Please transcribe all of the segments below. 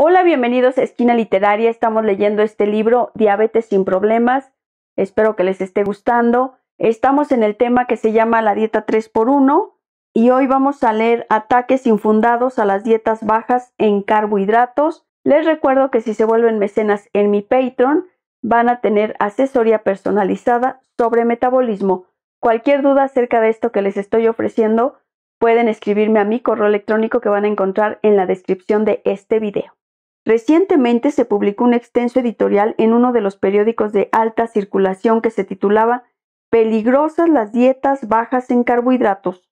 Hola, bienvenidos a Esquina Literaria. Estamos leyendo este libro, Diabetes sin Problemas. Espero que les esté gustando. Estamos en el tema que se llama la dieta 3x1 y hoy vamos a leer ataques infundados a las dietas bajas en carbohidratos. Les recuerdo que si se vuelven mecenas en mi Patreon, van a tener asesoría personalizada sobre metabolismo. Cualquier duda acerca de esto que les estoy ofreciendo, pueden escribirme a mi correo electrónico que van a encontrar en la descripción de este video. Recientemente se publicó un extenso editorial en uno de los periódicos de alta circulación que se titulaba Peligrosas las dietas bajas en carbohidratos.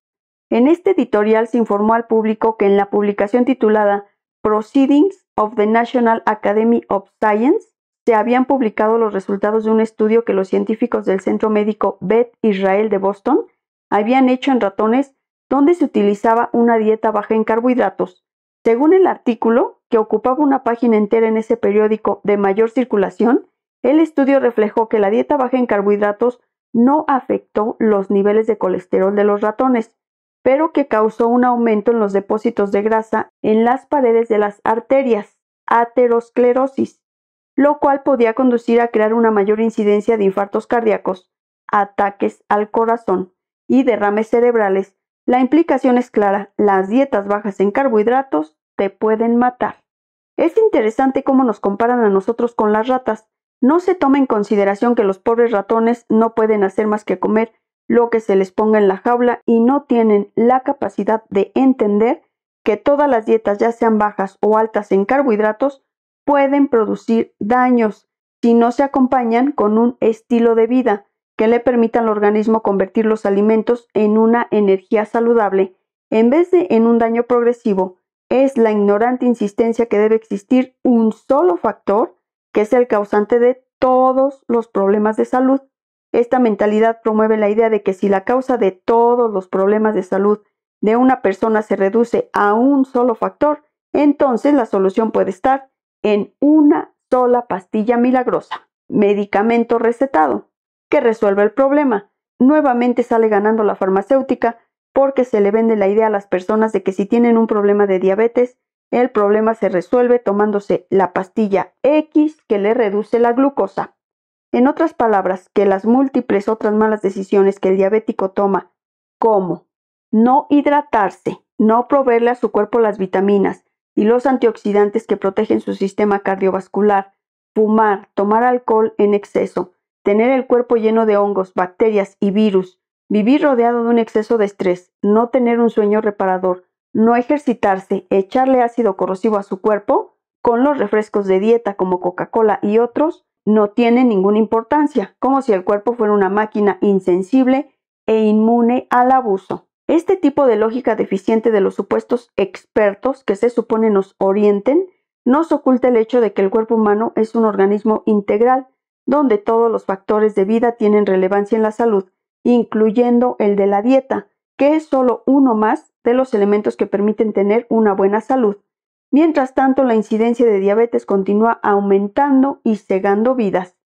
En este editorial se informó al público que en la publicación titulada Proceedings of the National Academy of Science se habían publicado los resultados de un estudio que los científicos del Centro Médico Beth Israel de Boston habían hecho en ratones donde se utilizaba una dieta baja en carbohidratos. Según el artículo, que ocupaba una página entera en ese periódico de mayor circulación, el estudio reflejó que la dieta baja en carbohidratos no afectó los niveles de colesterol de los ratones, pero que causó un aumento en los depósitos de grasa en las paredes de las arterias, aterosclerosis, lo cual podía conducir a crear una mayor incidencia de infartos cardíacos, ataques al corazón y derrames cerebrales. La implicación es clara, las dietas bajas en carbohidratos te pueden matar. Es interesante cómo nos comparan a nosotros con las ratas. No se toma en consideración que los pobres ratones no pueden hacer más que comer lo que se les ponga en la jaula y no tienen la capacidad de entender que todas las dietas, ya sean bajas o altas en carbohidratos, pueden producir daños si no se acompañan con un estilo de vida que le permita al organismo convertir los alimentos en una energía saludable en vez de en un daño progresivo es la ignorante insistencia que debe existir un solo factor que es el causante de todos los problemas de salud. Esta mentalidad promueve la idea de que si la causa de todos los problemas de salud de una persona se reduce a un solo factor, entonces la solución puede estar en una sola pastilla milagrosa, medicamento recetado, que resuelve el problema. Nuevamente sale ganando la farmacéutica porque se le vende la idea a las personas de que si tienen un problema de diabetes, el problema se resuelve tomándose la pastilla X que le reduce la glucosa. En otras palabras, que las múltiples otras malas decisiones que el diabético toma, como no hidratarse, no proveerle a su cuerpo las vitaminas y los antioxidantes que protegen su sistema cardiovascular, fumar, tomar alcohol en exceso, tener el cuerpo lleno de hongos, bacterias y virus, Vivir rodeado de un exceso de estrés, no tener un sueño reparador, no ejercitarse, echarle ácido corrosivo a su cuerpo, con los refrescos de dieta como Coca-Cola y otros, no tiene ninguna importancia, como si el cuerpo fuera una máquina insensible e inmune al abuso. Este tipo de lógica deficiente de los supuestos expertos que se supone nos orienten nos oculta el hecho de que el cuerpo humano es un organismo integral, donde todos los factores de vida tienen relevancia en la salud, incluyendo el de la dieta, que es solo uno más de los elementos que permiten tener una buena salud. Mientras tanto, la incidencia de diabetes continúa aumentando y cegando vidas.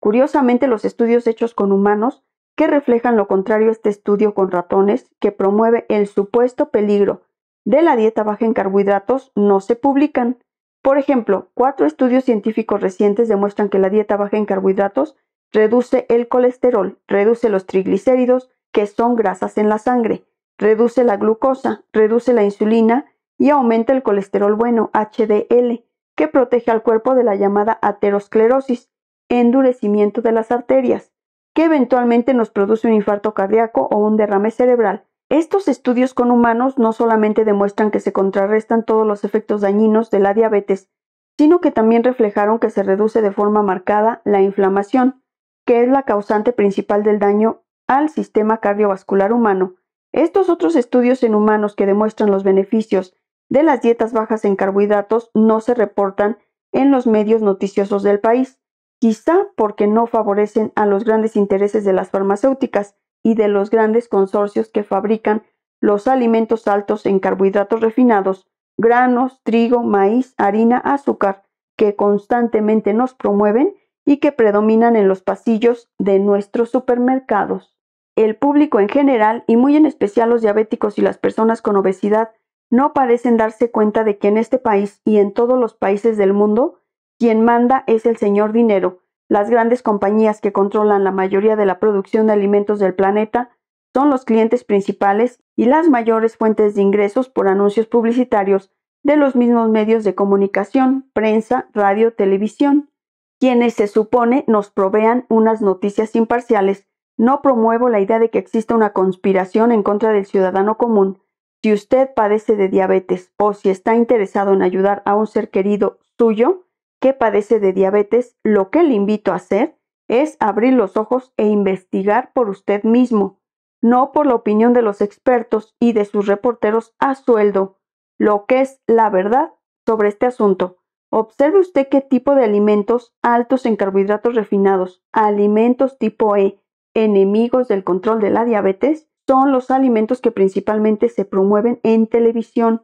Curiosamente, los estudios hechos con humanos, que reflejan lo contrario a este estudio con ratones, que promueve el supuesto peligro de la dieta baja en carbohidratos, no se publican. Por ejemplo, cuatro estudios científicos recientes demuestran que la dieta baja en carbohidratos reduce el colesterol, reduce los triglicéridos, que son grasas en la sangre, reduce la glucosa, reduce la insulina y aumenta el colesterol bueno, HDL, que protege al cuerpo de la llamada aterosclerosis, endurecimiento de las arterias, que eventualmente nos produce un infarto cardíaco o un derrame cerebral. Estos estudios con humanos no solamente demuestran que se contrarrestan todos los efectos dañinos de la diabetes, sino que también reflejaron que se reduce de forma marcada la inflamación, que es la causante principal del daño al sistema cardiovascular humano. Estos otros estudios en humanos que demuestran los beneficios de las dietas bajas en carbohidratos no se reportan en los medios noticiosos del país, quizá porque no favorecen a los grandes intereses de las farmacéuticas y de los grandes consorcios que fabrican los alimentos altos en carbohidratos refinados, granos, trigo, maíz, harina, azúcar, que constantemente nos promueven y que predominan en los pasillos de nuestros supermercados. El público en general y muy en especial los diabéticos y las personas con obesidad no parecen darse cuenta de que en este país y en todos los países del mundo quien manda es el señor dinero. Las grandes compañías que controlan la mayoría de la producción de alimentos del planeta son los clientes principales y las mayores fuentes de ingresos por anuncios publicitarios de los mismos medios de comunicación, prensa, radio, televisión quienes se supone nos provean unas noticias imparciales, no promuevo la idea de que exista una conspiración en contra del ciudadano común. Si usted padece de diabetes o si está interesado en ayudar a un ser querido suyo que padece de diabetes, lo que le invito a hacer es abrir los ojos e investigar por usted mismo, no por la opinión de los expertos y de sus reporteros a sueldo, lo que es la verdad sobre este asunto. Observe usted qué tipo de alimentos altos en carbohidratos refinados, alimentos tipo E, enemigos del control de la diabetes, son los alimentos que principalmente se promueven en televisión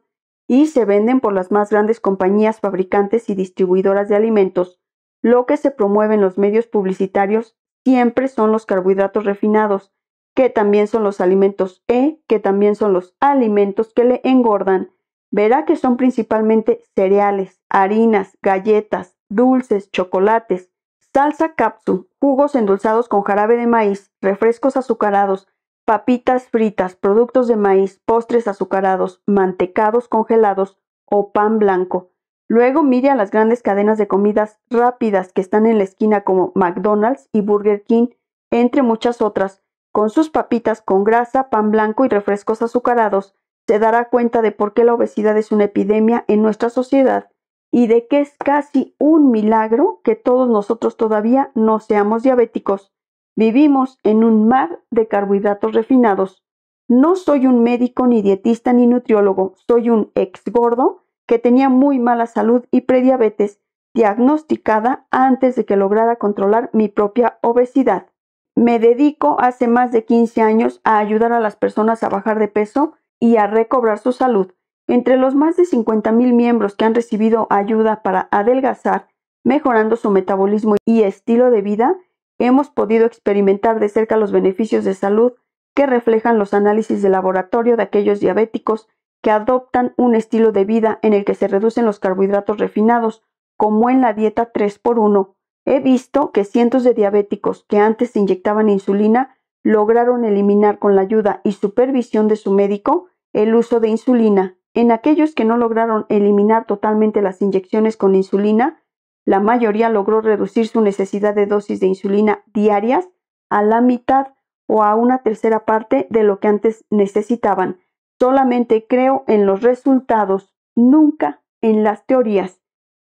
y se venden por las más grandes compañías fabricantes y distribuidoras de alimentos. Lo que se promueve en los medios publicitarios siempre son los carbohidratos refinados, que también son los alimentos E, que también son los alimentos que le engordan verá que son principalmente cereales, harinas, galletas, dulces, chocolates, salsa capsu, jugos endulzados con jarabe de maíz, refrescos azucarados, papitas fritas, productos de maíz, postres azucarados, mantecados congelados o pan blanco. Luego mire a las grandes cadenas de comidas rápidas que están en la esquina como McDonald's y Burger King, entre muchas otras, con sus papitas con grasa, pan blanco y refrescos azucarados, se dará cuenta de por qué la obesidad es una epidemia en nuestra sociedad y de que es casi un milagro que todos nosotros todavía no seamos diabéticos. Vivimos en un mar de carbohidratos refinados. No soy un médico, ni dietista, ni nutriólogo. Soy un ex gordo que tenía muy mala salud y prediabetes diagnosticada antes de que lograra controlar mi propia obesidad. Me dedico hace más de 15 años a ayudar a las personas a bajar de peso y a recobrar su salud, entre los más de 50.000 miembros que han recibido ayuda para adelgazar, mejorando su metabolismo y estilo de vida, hemos podido experimentar de cerca los beneficios de salud que reflejan los análisis de laboratorio de aquellos diabéticos que adoptan un estilo de vida en el que se reducen los carbohidratos refinados, como en la dieta 3x1. He visto que cientos de diabéticos que antes se inyectaban insulina lograron eliminar con la ayuda y supervisión de su médico el uso de insulina. En aquellos que no lograron eliminar totalmente las inyecciones con insulina, la mayoría logró reducir su necesidad de dosis de insulina diarias a la mitad o a una tercera parte de lo que antes necesitaban. Solamente creo en los resultados, nunca en las teorías.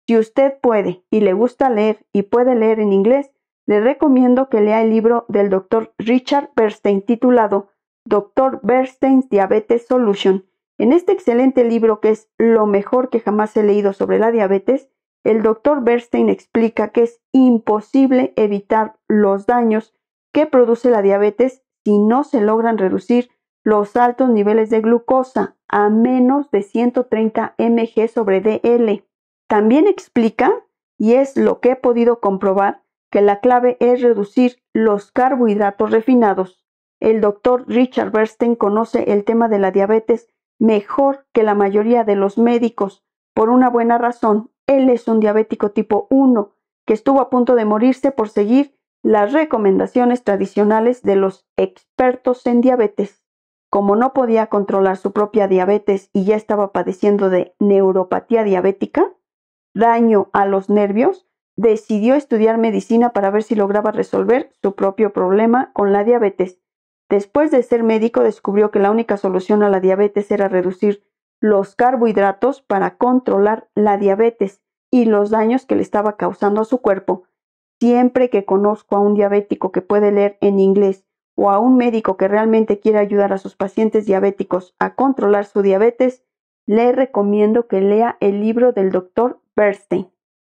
Si usted puede y le gusta leer y puede leer en inglés, le recomiendo que lea el libro del doctor Richard Bernstein titulado Doctor Bernstein's Diabetes Solution. En este excelente libro, que es lo mejor que jamás he leído sobre la diabetes, el doctor Bernstein explica que es imposible evitar los daños que produce la diabetes si no se logran reducir los altos niveles de glucosa a menos de 130 mg sobre DL. También explica, y es lo que he podido comprobar, que la clave es reducir los carbohidratos refinados. El doctor Richard Bernstein conoce el tema de la diabetes mejor que la mayoría de los médicos, por una buena razón. Él es un diabético tipo 1 que estuvo a punto de morirse por seguir las recomendaciones tradicionales de los expertos en diabetes. Como no podía controlar su propia diabetes y ya estaba padeciendo de neuropatía diabética, daño a los nervios, decidió estudiar medicina para ver si lograba resolver su propio problema con la diabetes. Después de ser médico descubrió que la única solución a la diabetes era reducir los carbohidratos para controlar la diabetes y los daños que le estaba causando a su cuerpo. Siempre que conozco a un diabético que puede leer en inglés o a un médico que realmente quiere ayudar a sus pacientes diabéticos a controlar su diabetes, le recomiendo que lea el libro del doctor Bernstein.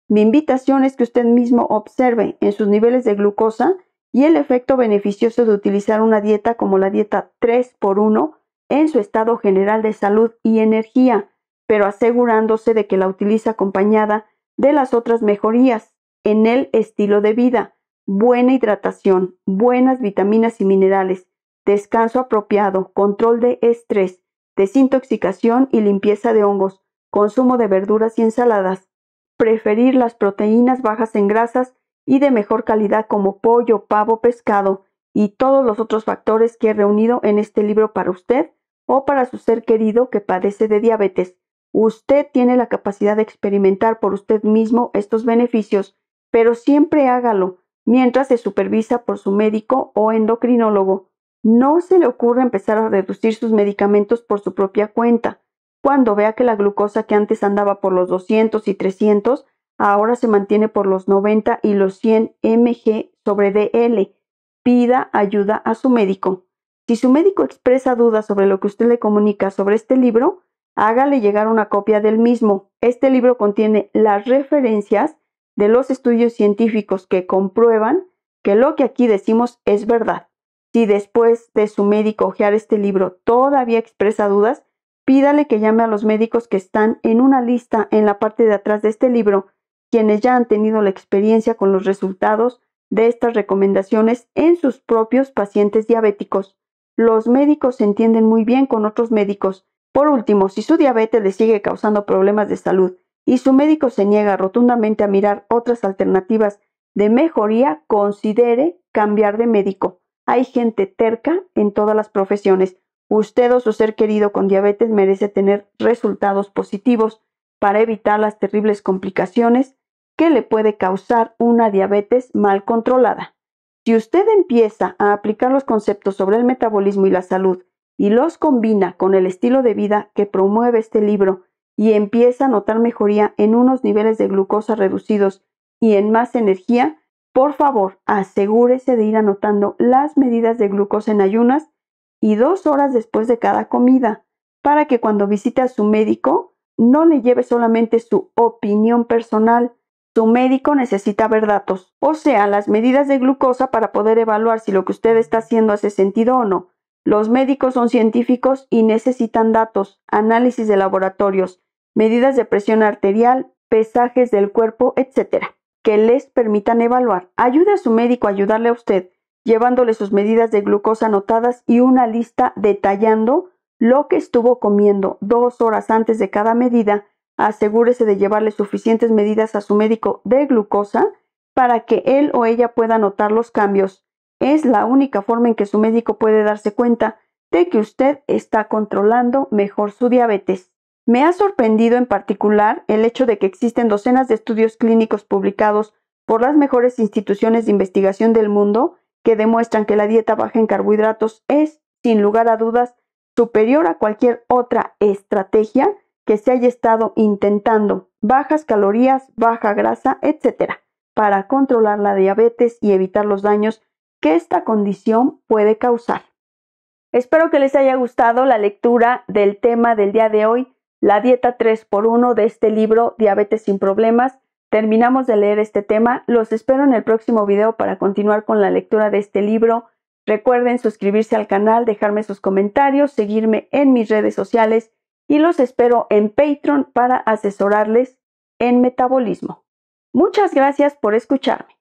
Mi invitación es que usted mismo observe en sus niveles de glucosa y el efecto beneficioso de utilizar una dieta como la dieta 3x1 en su estado general de salud y energía, pero asegurándose de que la utiliza acompañada de las otras mejorías en el estilo de vida, buena hidratación, buenas vitaminas y minerales, descanso apropiado, control de estrés, desintoxicación y limpieza de hongos, consumo de verduras y ensaladas, preferir las proteínas bajas en grasas y de mejor calidad como pollo, pavo, pescado y todos los otros factores que he reunido en este libro para usted o para su ser querido que padece de diabetes. Usted tiene la capacidad de experimentar por usted mismo estos beneficios, pero siempre hágalo mientras se supervisa por su médico o endocrinólogo. No se le ocurra empezar a reducir sus medicamentos por su propia cuenta cuando vea que la glucosa que antes andaba por los 200 y 300, ahora se mantiene por los 90 y los 100 mg sobre DL. Pida ayuda a su médico. Si su médico expresa dudas sobre lo que usted le comunica sobre este libro, hágale llegar una copia del mismo. Este libro contiene las referencias de los estudios científicos que comprueban que lo que aquí decimos es verdad. Si después de su médico ojear este libro todavía expresa dudas, Pídale que llame a los médicos que están en una lista en la parte de atrás de este libro, quienes ya han tenido la experiencia con los resultados de estas recomendaciones en sus propios pacientes diabéticos. Los médicos se entienden muy bien con otros médicos. Por último, si su diabetes le sigue causando problemas de salud y su médico se niega rotundamente a mirar otras alternativas de mejoría, considere cambiar de médico. Hay gente terca en todas las profesiones. Usted o su ser querido con diabetes merece tener resultados positivos para evitar las terribles complicaciones que le puede causar una diabetes mal controlada. Si usted empieza a aplicar los conceptos sobre el metabolismo y la salud y los combina con el estilo de vida que promueve este libro y empieza a notar mejoría en unos niveles de glucosa reducidos y en más energía, por favor asegúrese de ir anotando las medidas de glucosa en ayunas y dos horas después de cada comida, para que cuando visite a su médico no le lleve solamente su opinión personal. Su médico necesita ver datos, o sea, las medidas de glucosa para poder evaluar si lo que usted está haciendo hace sentido o no. Los médicos son científicos y necesitan datos, análisis de laboratorios, medidas de presión arterial, pesajes del cuerpo, etc., que les permitan evaluar. Ayude a su médico a ayudarle a usted llevándole sus medidas de glucosa anotadas y una lista detallando lo que estuvo comiendo dos horas antes de cada medida. Asegúrese de llevarle suficientes medidas a su médico de glucosa para que él o ella pueda notar los cambios. Es la única forma en que su médico puede darse cuenta de que usted está controlando mejor su diabetes. Me ha sorprendido en particular el hecho de que existen docenas de estudios clínicos publicados por las mejores instituciones de investigación del mundo que demuestran que la dieta baja en carbohidratos es, sin lugar a dudas, superior a cualquier otra estrategia que se haya estado intentando, bajas calorías, baja grasa, etcétera, para controlar la diabetes y evitar los daños que esta condición puede causar. Espero que les haya gustado la lectura del tema del día de hoy, la dieta 3x1 de este libro Diabetes sin Problemas Terminamos de leer este tema, los espero en el próximo video para continuar con la lectura de este libro. Recuerden suscribirse al canal, dejarme sus comentarios, seguirme en mis redes sociales y los espero en Patreon para asesorarles en metabolismo. Muchas gracias por escucharme.